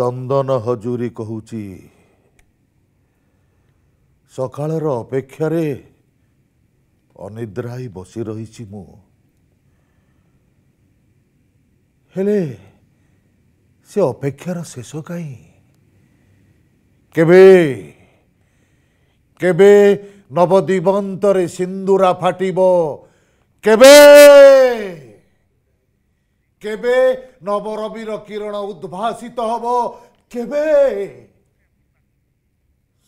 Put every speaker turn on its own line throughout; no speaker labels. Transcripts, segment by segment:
ଚନ୍ଦନ ହଜୁରୀ କହୁଛି ସକାଳର ଅପେକ୍ଷାରେ ଅନିଦ୍ରା ହିଁ ବସି ରହିଛି ମୁଁ ହେଲେ ସେ ଅପେକ୍ଷାର ଶେଷ କାହିଁ କେବେ କେବେ ନବଦିବନ୍ତରେ ସିନ୍ଦୁରା ଫାଟିବ କେବେ କେବେ ନବରବିର କିରଣ ଉଦ୍ଭାସିତ ହବ କେବେ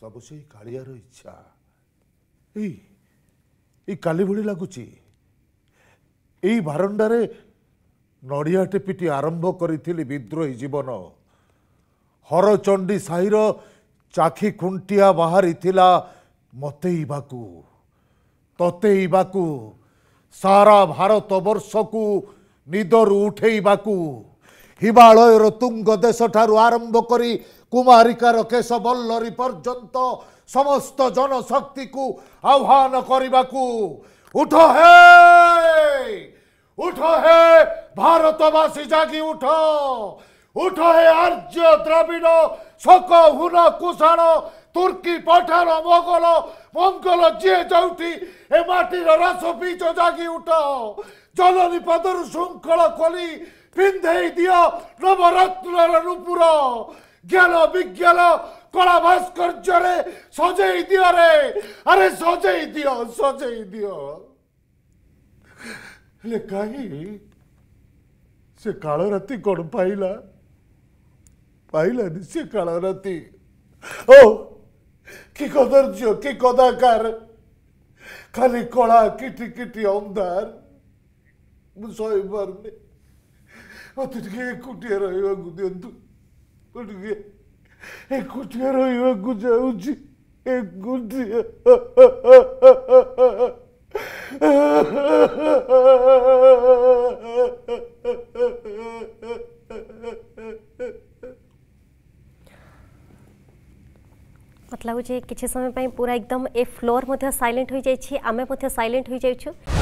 ସବୁ ସେଇ କାଳିଆର ଇଚ୍ଛା ଏଇ କାଲି ଭଳି ଲାଗୁଛି ଏଇ ବାରଣ୍ଡାରେ ନଡ଼ିଆ ଟେପିଟି ଆରମ୍ଭ କରିଥିଲି ବିଦ୍ରୋହୀ ଜୀବନ ହରଚଣ୍ଡୀ ସାହିର ଚାଖି ଖୁଣ୍ଟିଆ ବାହାରିଥିଲା ମତେଇବାକୁ ତତେଇବାକୁ ସାରା ଭାରତ ବର୍ଷକୁ ନିଦରୁ ଉଠେଇବାକୁ ହିମାଳୟର ତୁଙ୍ଗ ଦେଶ ଠାରୁ ଆରମ୍ଭ କରି କୁମାରିକାର କେଶ ବଲ୍ଲରୀ ପର୍ଯ୍ୟନ୍ତ ସମସ୍ତ ଜନଶକ୍ତିକୁ ଆହ୍ୱାନ କରିବାକୁ
ଉଠ ହେ ଉଠ ହେ ଭାରତବାସୀ ଜାଗି ଉଠ ଉଠ ହେ ଆର୍ଯ୍ୟ ଦ୍ରାବିଡ଼ ଶୋକ ହୁନ କୁଶାଣ ତୁର୍କୀ ପଠାର ମୋଗଲ ମଙ୍ଗଲ ଯିଏ ଯେଉଁଠି ଏ ମାଟିର ରସ ପିଚ ଜାଗି ଉଠ ଜନନୀ ପଦରୁ ଶୃଙ୍ଖଳ ଖୋଲି ପିନ୍ଧେଇ ଦିଅ ନବରତ୍ନର ନୂପୁର জ্ঞান বিজ্ঞান কলা ভাস্কর্যরে সজেই দিও রে আরে সজেই দিও সজেই দিও
ହେଲେ କାହିଁ ସେ କାଳ ରାତି କ'ଣ ପାଇଲା ପାଇଲାନି ସେ କାଳ ରାତି ଓ Kikodarcio, Kikodakar, Kalikola, Kiti Kiti Ondar, Musoi Barne, Otitige Kutiero Yogudiantu, Otitige Ekutiero Yogudiantu, Ekutiero.
लगुच किसी समय पूरा एकदम ए फ्लोर सैलेंट हो जाए सैलेंट हो जाऊ